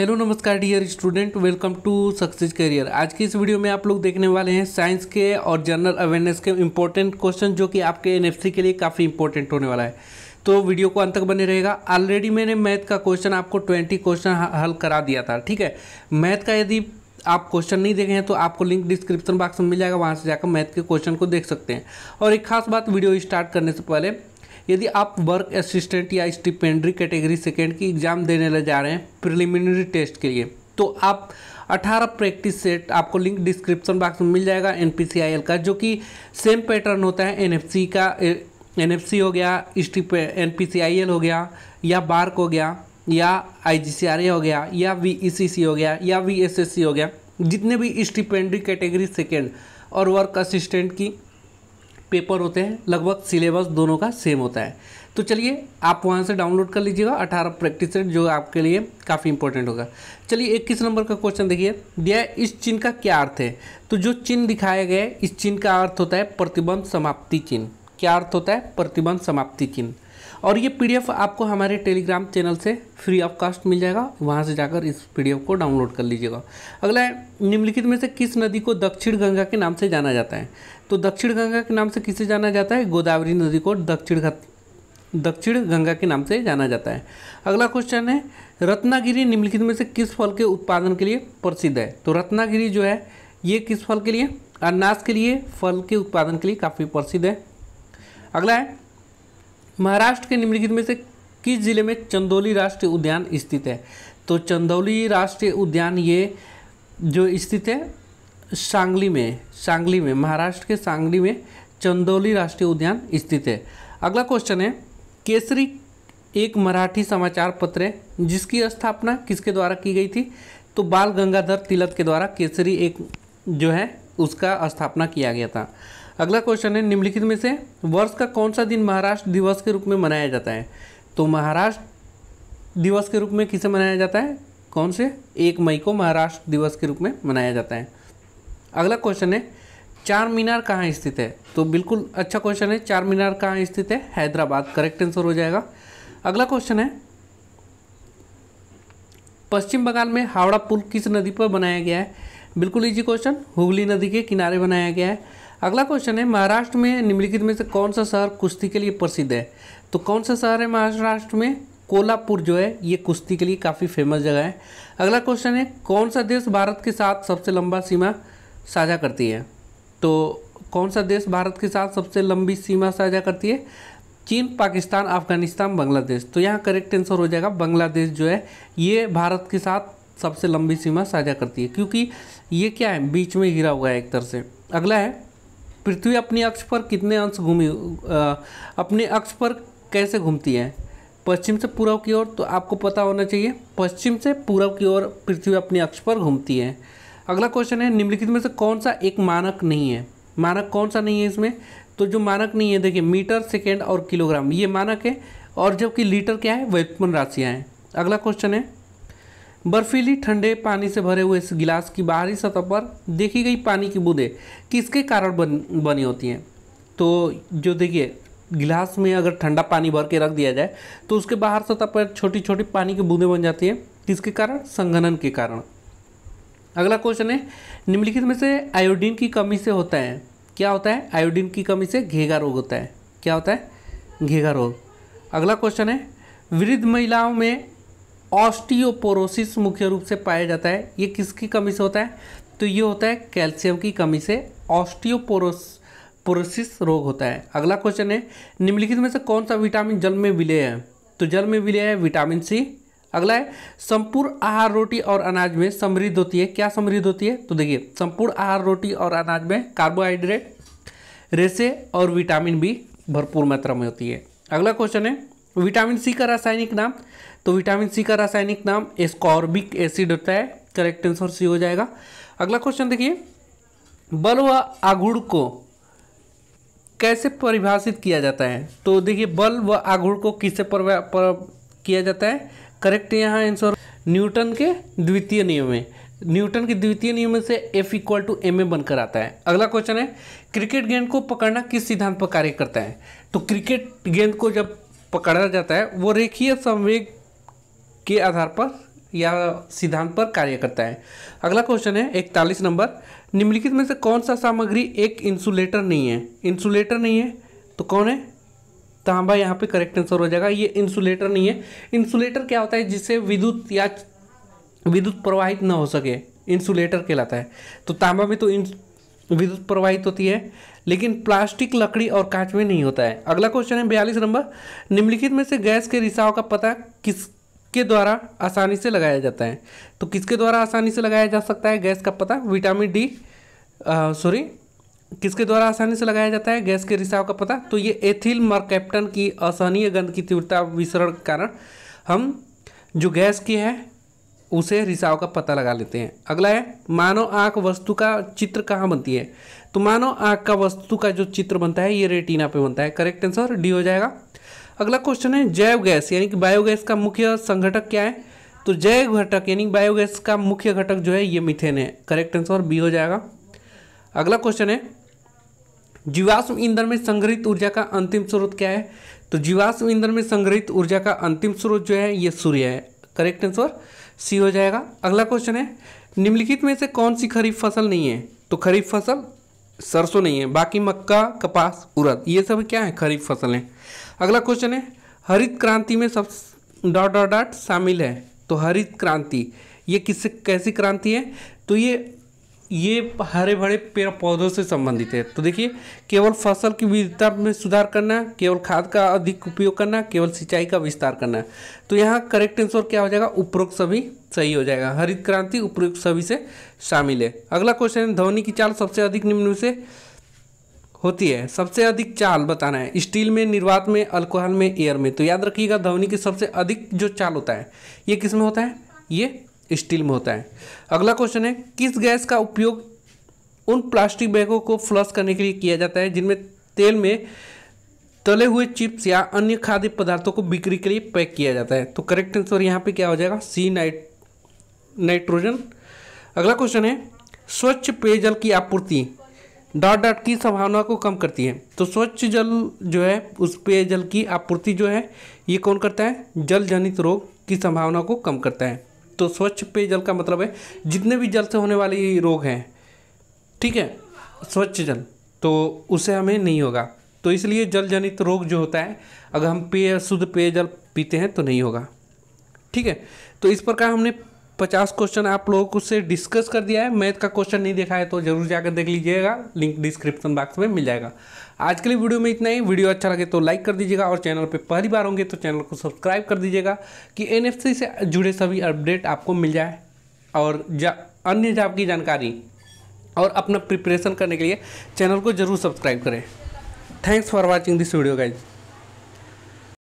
hello नमस्कार dear student welcome to success career आज की इस वीडियो में आप लोग देखने वाले हैं साइंस के और जनरल अवेयरनेस के इम्पोर्टेंट क्वेश्चन जो कि आपके एनएफसी के लिए काफ़ी इंपॉर्टेंट होने वाला है तो वीडियो को अंत तक बने रहेगा ऑलरेडी मैंने मैथ का क्वेश्चन आपको ट्वेंटी क्वेश्चन हल करा दिया था ठीक है मैथ का यदि आप क्वेश्चन नहीं देखे हैं तो आपको लिंक डिस्क्रिप्शन बॉक्स में मिल जाएगा वहाँ से जाकर मैथ के क्वेश्चन को देख सकते हैं और एक खास बात वीडियो स्टार्ट करने से पहले यदि आप वर्क असिस्टेंट या स्टिपेंड्री कैटेगरी सेकेंड की एग्ज़ाम देने जा रहे हैं प्रिलिमिनरी टेस्ट के लिए तो आप 18 प्रैक्टिस सेट आपको लिंक डिस्क्रिप्शन बॉक्स में मिल जाएगा एन का जो कि सेम पैटर्न होता है एन का एन हो गया स्टिप एन हो गया या बार्क हो गया या आई हो गया या वी e हो गया या वी हो गया जितने भी स्टिपेंड्री कैटेगरी सेकेंड और वर्क असिस्टेंट की पेपर होते हैं लगभग सिलेबस दोनों का सेम होता है तो चलिए आप वहाँ से डाउनलोड कर लीजिएगा अठारह प्रैक्टिस सेट जो आपके लिए काफ़ी इंपॉर्टेंट होगा चलिए इक्कीस नंबर का क्वेश्चन देखिए दिया इस चिन्ह का क्या अर्थ है तो जो चिन्ह दिखाया गया है इस चिन्ह का अर्थ होता है प्रतिबंध समाप्ति चिन्ह क्या अर्थ होता है प्रतिबंध समाप्ति चिन्ह और ये पीडीएफ आपको हमारे टेलीग्राम चैनल से फ्री ऑफ कास्ट मिल जाएगा वहाँ से जाकर इस पीडीएफ को डाउनलोड कर लीजिएगा अगला है निम्नलिखित में से किस नदी को दक्षिण गंगा के नाम से जाना जाता है तो दक्षिण गंगा के नाम से किसे जाना जाता है गोदावरी नदी को दक्षिण दक्षिण गंगा के नाम से जाना जाता है अगला क्वेश्चन है रत्नागिरी निम्नलिखित में से किस फल के उत्पादन के लिए प्रसिद्ध है तो रत्नागिरी जो है ये किस फल के लिए अनाज के लिए फल के उत्पादन के लिए काफ़ी प्रसिद्ध है अगला है महाराष्ट्र के निम्नलिखित में से किस जिले में चंदौली राष्ट्रीय उद्यान स्थित है तो चंदौली राष्ट्रीय उद्यान ये जो स्थित है सांगली में सांगली में महाराष्ट्र के सांगली में चंदौली राष्ट्रीय उद्यान स्थित है अगला क्वेश्चन है केसरी एक मराठी समाचार पत्र है जिसकी स्थापना किसके द्वारा की गई थी तो बाल गंगाधर तिलक के द्वारा केसरी एक जो है उसका स्थापना किया गया था अगला क्वेश्चन है निम्नलिखित में से वर्ष का कौन सा दिन महाराष्ट्र दिवस के रूप में मनाया जाता है तो महाराष्ट्र दिवस के रूप में किसे मनाया जाता है कौन से एक मई को महाराष्ट्र दिवस के रूप में मनाया जाता है अगला क्वेश्चन है चार मीनार कहाँ स्थित है तो बिल्कुल अच्छा क्वेश्चन है चार मीनार कहाँ स्थित है हैदराबाद करेक्ट आंसर हो जाएगा अगला क्वेश्चन है पश्चिम बंगाल में हावड़ा पुल किस नदी पर बनाया गया है बिल्कुल इजी क्वेश्चन हुगली नदी के किनारे बनाया गया है अगला क्वेश्चन है महाराष्ट्र में निम्नलिखित में से कौन सा शहर कुश्ती के लिए प्रसिद्ध है तो कौन सा शहर है महाराष्ट्र में कोल्हापुर जो है ये कुश्ती के लिए काफ़ी फेमस जगह है अगला क्वेश्चन है कौन सा देश भारत के साथ सबसे लंबा सीमा साझा करती है तो कौन सा देश भारत के साथ सबसे लंबी सीमा साझा करती है चीन पाकिस्तान अफगानिस्तान बांग्लादेश तो यहाँ करेक्ट आंसर हो जाएगा बांग्लादेश जो है ये भारत के साथ सबसे लंबी सीमा साझा करती है क्योंकि ये क्या है बीच में घिरा हुआ है एक तरह से अगला है पृथ्वी अपने अक्ष पर कितने अंश घूमी अपने अक्ष पर कैसे घूमती है पश्चिम से पूर्व की ओर तो आपको पता होना चाहिए पश्चिम से पूर्व की ओर पृथ्वी अपने अक्ष पर घूमती है अगला क्वेश्चन है निम्नलिखित में से कौन सा एक मानक नहीं है मानक कौन सा नहीं है इसमें तो जो मानक नहीं है देखिए मीटर सेकेंड और किलोग्राम ये मानक है और जबकि लीटर क्या है व्युत्पन्न राशियाँ हैं अगला क्वेश्चन है बर्फीली ठंडे पानी से भरे हुए इस गिलास की बाहरी सतह पर देखी गई पानी की बूंदें किसके कारण बन बनी होती हैं तो जो देखिए गिलास में अगर ठंडा पानी भर के रख दिया जाए तो उसके बाहर सतह पर छोटी छोटी पानी की बूंदें बन जाती हैं किसके कारण संघनन के कारण अगला क्वेश्चन है निम्नलिखित में से आयोडीन की कमी से होता है क्या होता है आयोडीन की कमी से घेगा रोग होता है क्या होता है घेगा रोग अगला क्वेश्चन है वृद्ध महिलाओं में ऑस्टियोपोरोसिस मुख्य रूप से पाया जाता है ये किसकी कमी से होता है तो ये होता है कैल्शियम की कमी से ऑस्टियोपोरोस पोरोसिस रोग होता है अगला क्वेश्चन है निम्नलिखित में से कौन सा विटामिन जल में विलय है तो जल में विलय है विटामिन सी अगला है संपूर्ण आहार रोटी और अनाज में समृद्ध होती है क्या समृद्ध होती है तो देखिए संपूर्ण आहार रोटी और अनाज में कार्बोहाइड्रेट रेसे और विटामिन बी भरपूर मात्रा में होती है अगला क्वेश्चन है विटामिन सी का रासायनिक नाम तो विटामिन सी का रासायनिक नाम एस्कॉर्बिक एसिड होता है करेक्ट आंसर सी हो जाएगा अगला क्वेश्चन देखिए बल व आघुड़ को कैसे परिभाषित किया जाता है तो देखिए बल व आघुड़ को किससे पर किया जाता है करेक्ट यहाँ आंसर न्यूटन के द्वितीय नियम में न्यूटन के द्वितीय नियम से F equal to M A बनकर आता है अगला क्वेश्चन है क्रिकेट गेंद को पकड़ना किस सिद्धांत पर कार्य करता है तो क्रिकेट गेंद को जब पकड़ा जाता है वो रेखीय संवेग के आधार पर या सिद्धांत पर कार्य करता है अगला क्वेश्चन है इकतालीस नंबर निम्नलिखित में से कौन सा सामग्री एक इंसुलेटर नहीं है इंसुलेटर नहीं है तो कौन है तांबा तो हाँ यहाँ पे करेक्ट आंसर हो जाएगा ये इंसुलेटर नहीं है इंसुलेटर क्या होता है जिससे विद्युत या विद्युत प्रवाहित न हो सके इंसुलेटर कहलाता है तो तांबा में तो विद्युत प्रवाहित होती है लेकिन प्लास्टिक लकड़ी और कांच में नहीं होता है अगला क्वेश्चन है बयालीस नंबर निम्नलिखित में से गैस के रिसाव का पता किस के द्वारा आसानी से लगाया जाता है तो किसके द्वारा आसानी से लगाया जा सकता है गैस का पता विटामिन डी सॉरी किसके द्वारा आसानी से लगाया जाता है गैस के रिसाव का पता तो ये एथिल मरकैप्टन की असहनीय गंध की तीव्रता विसरण के कारण हम जो गैस की है उसे रिसाव का पता लगा लेते हैं अगला है मानव आँख वस्तु का चित्र कहाँ बनती है तो मानव आँख का वस्तु का जो चित्र बनता है ये रेटिना पे बनता है करेक्ट आंसर डी हो जाएगा अगला क्वेश्चन है जैव गैस यानी कि बायोगैस का मुख्य संघटक क्या है तो जैव घटक यानी बायोगैस का मुख्य घटक जो है ये मिथेन है करेक्ट आंसर बी हो जाएगा अगला क्वेश्चन है जीवाश्म ईंधन में संग्रहित ऊर्जा का अंतिम स्रोत क्या है तो जीवाश्म ईंधन में संग्रहित ऊर्जा का अंतिम स्रोत जो है ये सूर्य है करेक्ट आंसर सी हो जाएगा अगला क्वेश्चन है निम्नलिखित में से कौन सी खरीफ फसल नहीं है तो खरीफ फसल सरसों नहीं है बाकी मक्का कपास उड़द ये सब क्या है खरीफ फसल है अगला क्वेश्चन है हरित क्रांति में सब डॉट डॉट डॉट शामिल है तो हरित क्रांति ये किससे कैसी क्रांति है तो ये ये हरे भरे पेड़ पौधों से संबंधित है तो देखिए केवल फसल की विविधता में सुधार करना केवल खाद का अधिक उपयोग करना केवल सिंचाई का विस्तार करना तो यहाँ करेक्ट आंसर क्या हो जाएगा उपरोक्त सभी सही हो जाएगा हरित क्रांति उपरोक्त सभी से शामिल है अगला क्वेश्चन है ध्वनि की चाल सबसे अधिक निम्न से होती है सबसे अधिक चाल बताना है स्टील में निर्वात में अल्कोहल में एयर में तो याद रखिएगा ध्वनि की सबसे अधिक जो चाल होता है ये किसमें होता है ये स्टील में होता है अगला क्वेश्चन है किस गैस का उपयोग उन प्लास्टिक बैगों को फ्लश करने के लिए किया जाता है जिनमें तेल में तले हुए चिप्स या अन्य खाद्य पदार्थों को बिक्री के लिए पैक किया जाता है तो करेक्ट आंसर यहाँ पे क्या हो जाएगा सी नाइट नाइट्रोजन अगला क्वेश्चन है स्वच्छ पेयजल की आपूर्ति डॉट डॉट की संभावना को कम करती है तो स्वच्छ जल जो है उस पेयजल की आपूर्ति जो है ये कौन करता है जल जनित रोग की संभावना को कम करता है तो स्वच्छ पेयजल का मतलब है जितने भी जल से होने वाले रोग हैं ठीक है स्वच्छ जल तो उसे हमें नहीं होगा तो इसलिए जल जनित रोग जो होता है अगर हम पेय शुद्ध पेयजल पीते हैं तो नहीं होगा ठीक है तो इस प्रकार हमने पचास क्वेश्चन आप लोगों को से डिस्कस कर दिया है मैथ का क्वेश्चन नहीं देखा है तो जरूर जाकर देख लीजिएगा लिंक डिस्क्रिप्शन बॉक्स में मिल जाएगा आज के लिए वीडियो में इतना ही वीडियो अच्छा लगे तो लाइक कर दीजिएगा और चैनल पर पहली बार होंगे तो चैनल को सब्सक्राइब कर दीजिएगा कि एन से जुड़े सभी अपडेट आपको मिल जाए और जा, अन्य जॉब की जानकारी और अपना प्रिपरेशन करने के लिए चैनल को जरूर सब्सक्राइब करें thanks for watching this video guys